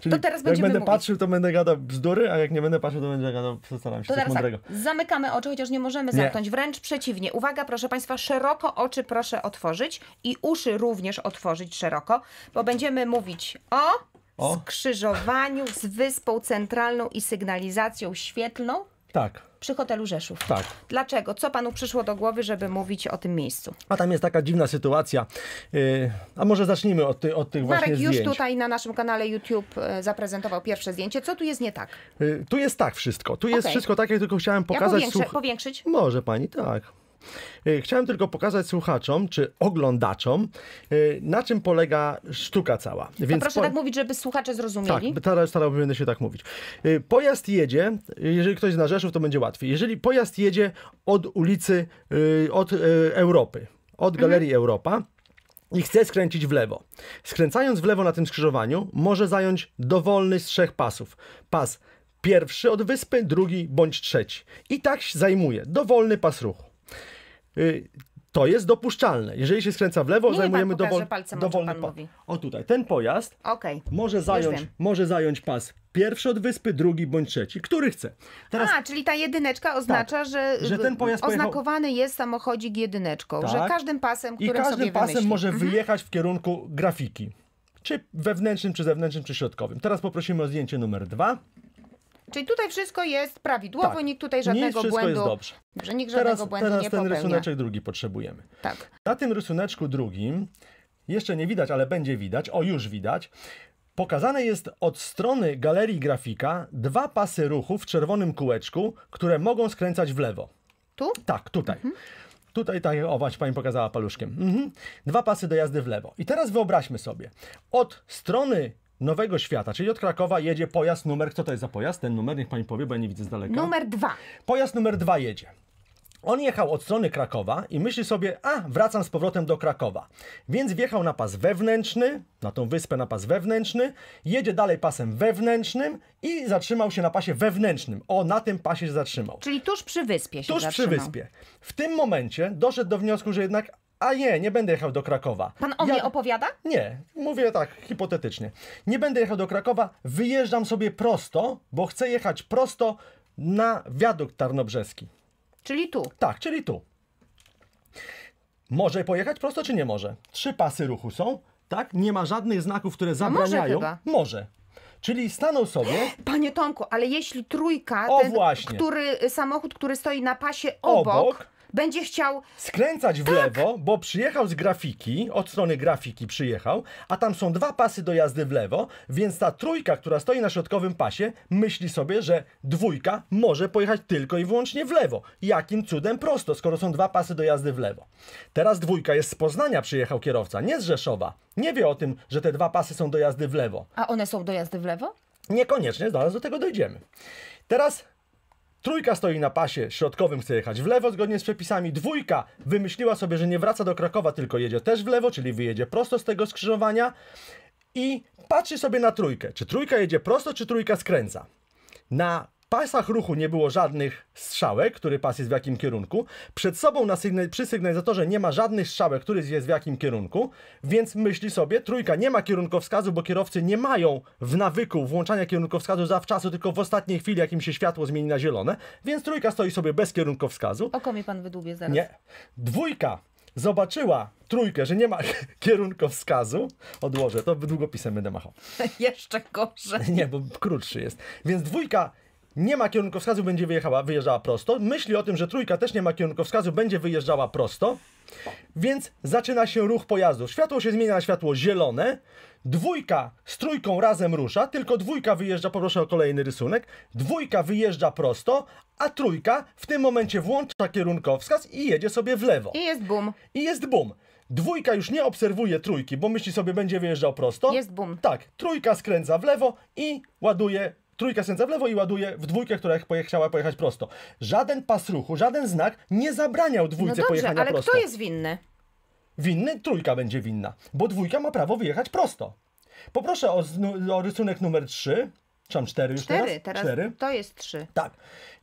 Czyli to teraz jak będę mówić. patrzył, to będę gadał bzdury, a jak nie będę patrzył, to będę gadał, przestaram się, to teraz tak, mądrego. zamykamy oczy, chociaż nie możemy nie. zamknąć, wręcz przeciwnie. Uwaga, proszę Państwa, szeroko oczy proszę otworzyć i uszy również otworzyć szeroko, bo będziemy mówić o, o? skrzyżowaniu z Wyspą Centralną i sygnalizacją świetlną. Tak. Przy hotelu Rzeszów. Tak. Dlaczego? Co panu przyszło do głowy, żeby mówić o tym miejscu? A tam jest taka dziwna sytuacja. Y, a może zacznijmy od, ty, od tych Marek właśnie zdjęć. Marek już tutaj na naszym kanale YouTube y, zaprezentował pierwsze zdjęcie. Co tu jest nie tak? Y, tu jest tak wszystko. Tu jest okay. wszystko Takie tylko chciałem pokazać. Ja powiększę, powiększyć? Może pani, tak. Y, chciałem tylko pokazać słuchaczom czy oglądaczom, y, na czym polega sztuka cała. Więc proszę po... tak mówić, żeby słuchacze zrozumieli. Tak, starałbym się tak mówić. Y, pojazd jedzie, jeżeli ktoś zna Rzeszów, to będzie łatwiej. Jeżeli pojazd jedzie od ulicy, od Europy, od mhm. Galerii mhm. Europa, i chce skręcić w lewo. Skręcając w lewo na tym skrzyżowaniu, może zająć dowolny z trzech pasów. Pas pierwszy od wyspy, drugi bądź trzeci. I tak się zajmuje dowolny pas ruchu. Y, to jest dopuszczalne. Jeżeli się skręca w lewo, Nie zajmujemy dowol, dowolny pas. O tutaj, ten pojazd okay. może, zająć, może zająć pas pierwszy od wyspy, drugi bądź trzeci, który chce. Teraz... A, czyli ta jedyneczka tak, oznacza, tak, że, że ten y, pojazd oznakowany pojechał... jest samochodzik jedyneczką, tak. że każdym pasem, który I każdym pasem wymyśli. może mhm. wyjechać w kierunku grafiki. Czy wewnętrznym, czy zewnętrznym, czy środkowym. Teraz poprosimy o zdjęcie numer dwa. Czyli tutaj wszystko jest prawidłowo, tak. nikt tutaj żadnego Nic, wszystko błędu. Jest dobrze. Że nikt żadnego teraz, błędu teraz nie ten popełnia. rysuneczek drugi potrzebujemy. Tak. Na tym rysuneczku drugim, jeszcze nie widać, ale będzie widać, o już widać, Pokazane jest od strony galerii grafika dwa pasy ruchu w czerwonym kółeczku, które mogą skręcać w lewo. Tu? Tak, tutaj. Mhm. Tutaj, tak, o właśnie pani pokazała paluszkiem. Mhm. Dwa pasy do jazdy w lewo. I teraz wyobraźmy sobie, od strony Nowego Świata, czyli od Krakowa jedzie pojazd numer, kto to jest za pojazd? Ten numer, niech pani powie, bo ja nie widzę z daleka. Numer dwa. Pojazd numer dwa jedzie. On jechał od strony Krakowa i myśli sobie, a wracam z powrotem do Krakowa. Więc wjechał na pas wewnętrzny, na tą wyspę na pas wewnętrzny, jedzie dalej pasem wewnętrznym i zatrzymał się na pasie wewnętrznym. O, na tym pasie się zatrzymał. Czyli tuż przy wyspie się Tuż zatrzymał. przy wyspie. W tym momencie doszedł do wniosku, że jednak a nie, nie będę jechał do Krakowa. Pan o ja... mnie opowiada? Nie, mówię tak hipotetycznie. Nie będę jechał do Krakowa, wyjeżdżam sobie prosto, bo chcę jechać prosto na wiadukt tarnobrzeski. Czyli tu? Tak, czyli tu. Może pojechać prosto, czy nie może? Trzy pasy ruchu są, tak? Nie ma żadnych znaków, które no zabraniają. może, chyba. może. Czyli stanął sobie. Panie Tomku, ale jeśli trójka, o, ten, który samochód, który stoi na pasie obok, obok będzie chciał... Skręcać w tak. lewo, bo przyjechał z grafiki, od strony grafiki przyjechał, a tam są dwa pasy do jazdy w lewo, więc ta trójka, która stoi na środkowym pasie, myśli sobie, że dwójka może pojechać tylko i wyłącznie w lewo. Jakim cudem prosto, skoro są dwa pasy do jazdy w lewo. Teraz dwójka jest z Poznania przyjechał kierowca, nie z Rzeszowa. Nie wie o tym, że te dwa pasy są do jazdy w lewo. A one są do jazdy w lewo? Niekoniecznie, zaraz do tego dojdziemy. Teraz Trójka stoi na pasie środkowym, chce jechać w lewo zgodnie z przepisami. Dwójka wymyśliła sobie, że nie wraca do Krakowa, tylko jedzie też w lewo, czyli wyjedzie prosto z tego skrzyżowania i patrzy sobie na trójkę. Czy trójka jedzie prosto, czy trójka skręca? Na pasach ruchu nie było żadnych strzałek, który pas jest w jakim kierunku. Przed sobą na sygna przy sygnalizatorze nie ma żadnych strzałek, który jest w jakim kierunku, więc myśli sobie, trójka nie ma kierunkowskazu, bo kierowcy nie mają w nawyku włączania kierunkowskazu zawczasu, tylko w ostatniej chwili, jak im się światło zmieni na zielone, więc trójka stoi sobie bez kierunkowskazu. Oko mi pan wydłubie zaraz. Nie. Dwójka zobaczyła trójkę, że nie ma kierunkowskazu, odłożę to, długopisem będę machał. Jeszcze gorzej. Nie, bo krótszy jest. Więc dwójka nie ma kierunkowskazu, będzie wyjechała, wyjeżdżała prosto. Myśli o tym, że trójka też nie ma kierunkowskazu, będzie wyjeżdżała prosto. Więc zaczyna się ruch pojazdu. Światło się zmienia na światło zielone. Dwójka z trójką razem rusza, tylko dwójka wyjeżdża, poproszę o kolejny rysunek. Dwójka wyjeżdża prosto, a trójka w tym momencie włącza kierunkowskaz i jedzie sobie w lewo. I jest bum. I jest bum. Dwójka już nie obserwuje trójki, bo myśli sobie, będzie wyjeżdżał prosto. Jest bum. Tak, trójka skręca w lewo i ładuje trójka sędza w lewo i ładuje w dwójkę, która chciała pojechać prosto. Żaden pas ruchu, żaden znak nie zabraniał dwójce no dobrze, pojechania ale prosto. ale kto jest winny? Winny trójka będzie winna, bo dwójka ma prawo wyjechać prosto. Poproszę o, o rysunek numer 3. Czy mam 4 już 4, teraz? teraz To jest 3. Tak.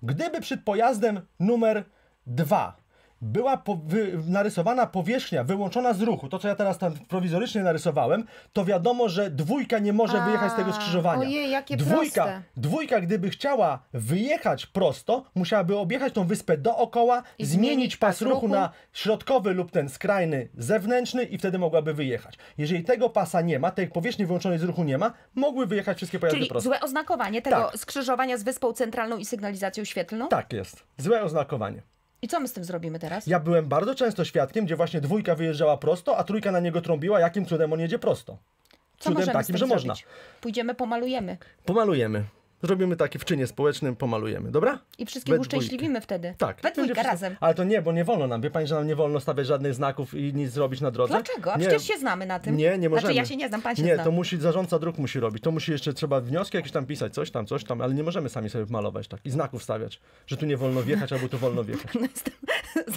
Gdyby przed pojazdem numer 2 była po, wy, narysowana powierzchnia wyłączona z ruchu, to co ja teraz tam prowizorycznie narysowałem, to wiadomo, że dwójka nie może A, wyjechać z tego skrzyżowania. Ojej, jakie dwójka, proste. dwójka, gdyby chciała wyjechać prosto, musiałaby objechać tą wyspę dookoła, zmienić pas, ruchu, ruchu na środkowy lub ten skrajny zewnętrzny i wtedy mogłaby wyjechać. Jeżeli tego pasa nie ma, tej powierzchni wyłączonej z ruchu nie ma, mogły wyjechać wszystkie pojazdy Czyli prosto. złe oznakowanie tego tak. skrzyżowania z wyspą centralną i sygnalizacją świetlną? Tak jest. Złe oznakowanie. I co my z tym zrobimy teraz? Ja byłem bardzo często świadkiem, gdzie właśnie dwójka wyjeżdżała prosto, a trójka na niego trąbiła, jakim cudem on jedzie prosto. Co cudem takim, że zrobić? można. Pójdziemy, pomalujemy. Pomalujemy zrobimy taki w czynie społecznym, pomalujemy, dobra? I wszystkich uszczęśliwimy wtedy. Tak. We dwójkę razem. Ale to nie, bo nie wolno nam, wie pani, że nam nie wolno stawiać żadnych znaków i nic zrobić na drodze. Dlaczego? A nie. przecież się znamy na tym. Nie, nie możemy. Znaczy ja się nie znam, pan się Nie, zna. to musi, zarządca dróg musi robić, to musi jeszcze, trzeba wnioski jakieś tam pisać, coś tam, coś tam, ale nie możemy sami sobie malować tak i znaków stawiać, że tu nie wolno wjechać, albo tu wolno wjechać.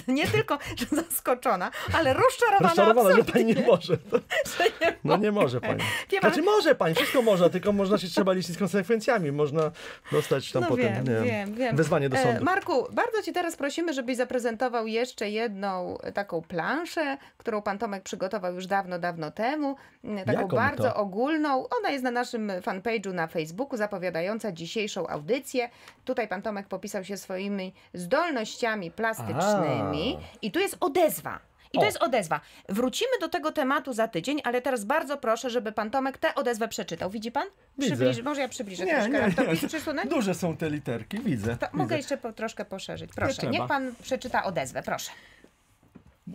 No nie tylko zaskoczona, ale rozczarowana Rozczarowana, że pani nie może. To... Że nie no nie może pani. Wie znaczy może pani, wszystko można, tylko można się trzeba liczyć z konsekwencjami. Można można dostać tam no potem wiem, wiem, wiem. wezwanie do e, sądu. Marku, bardzo ci teraz prosimy, żebyś zaprezentował jeszcze jedną e, taką planszę, którą pan Tomek przygotował już dawno, dawno temu. Mm, taką Jaką bardzo to? ogólną. Ona jest na naszym fanpage'u na Facebooku, zapowiadająca dzisiejszą audycję. Tutaj pan Tomek popisał się swoimi zdolnościami plastycznymi. A. I tu jest odezwa. I o. to jest odezwa. Wrócimy do tego tematu za tydzień, ale teraz bardzo proszę, żeby pan Tomek tę odezwę przeczytał. Widzi pan? Przybliż... Może ja przybliżę nie, troszkę. Nie, nie. Duże są te literki, widzę. To widzę. Mogę jeszcze po, troszkę poszerzyć. Proszę, niech pan przeczyta odezwę, proszę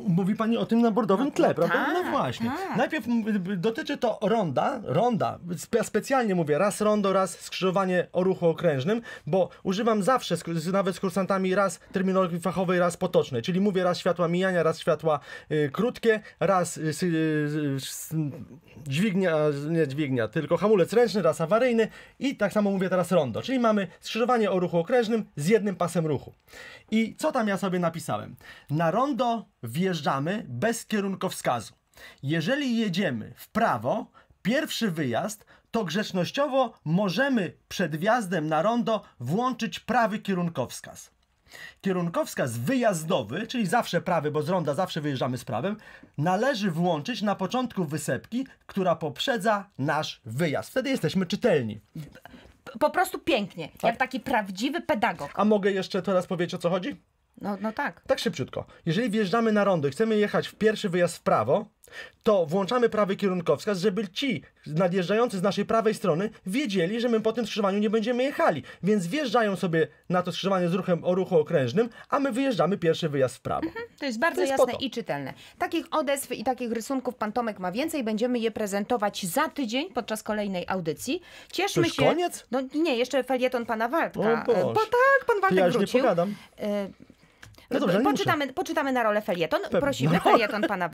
mówi pani o tym na bordowym no, tle, prawda? Ta, no tak, właśnie. Ta. Najpierw dotyczy to ronda, ronda, ja specjalnie mówię, raz rondo, raz skrzyżowanie o ruchu okrężnym, bo używam zawsze, nawet z kursantami, raz terminologii fachowej, raz potocznej, czyli mówię raz światła mijania, raz światła y, krótkie, raz y, y, dźwignia, nie dźwignia, tylko hamulec ręczny, raz awaryjny i tak samo mówię teraz rondo, czyli mamy skrzyżowanie o ruchu okrężnym z jednym pasem ruchu. I co tam ja sobie napisałem? Na rondo wjeżdżamy bez kierunkowskazu. Jeżeli jedziemy w prawo, pierwszy wyjazd, to grzecznościowo możemy przed wjazdem na rondo włączyć prawy kierunkowskaz. Kierunkowskaz wyjazdowy, czyli zawsze prawy, bo z ronda zawsze wyjeżdżamy z prawem, należy włączyć na początku wysepki, która poprzedza nasz wyjazd. Wtedy jesteśmy czytelni. Po prostu pięknie, tak? jak taki prawdziwy pedagog. A mogę jeszcze teraz powiedzieć o co chodzi? No, no tak. Tak szybciutko. Jeżeli wjeżdżamy na rondo i chcemy jechać w pierwszy wyjazd w prawo, to włączamy prawy kierunkowskaz, żeby ci nadjeżdżający z naszej prawej strony wiedzieli, że my po tym skrzyżowaniu nie będziemy jechali. Więc wjeżdżają sobie na to skrzyżowanie z ruchem o ruchu okrężnym, a my wyjeżdżamy pierwszy wyjazd w prawo. Mhm, to jest bardzo to jest jasne i czytelne. Takich odezw i takich rysunków pan Tomek ma więcej. Będziemy je prezentować za tydzień podczas kolejnej audycji. Cieszmy to już się. koniec? No nie, jeszcze felieton pana Waldka. O Boże. Bo tak, pan Waldek ja już wrócił. nie pogadam. Y no dobrze, poczytamy, poczytamy na rolę felieton. Pewnie. Prosimy, no. felieton pana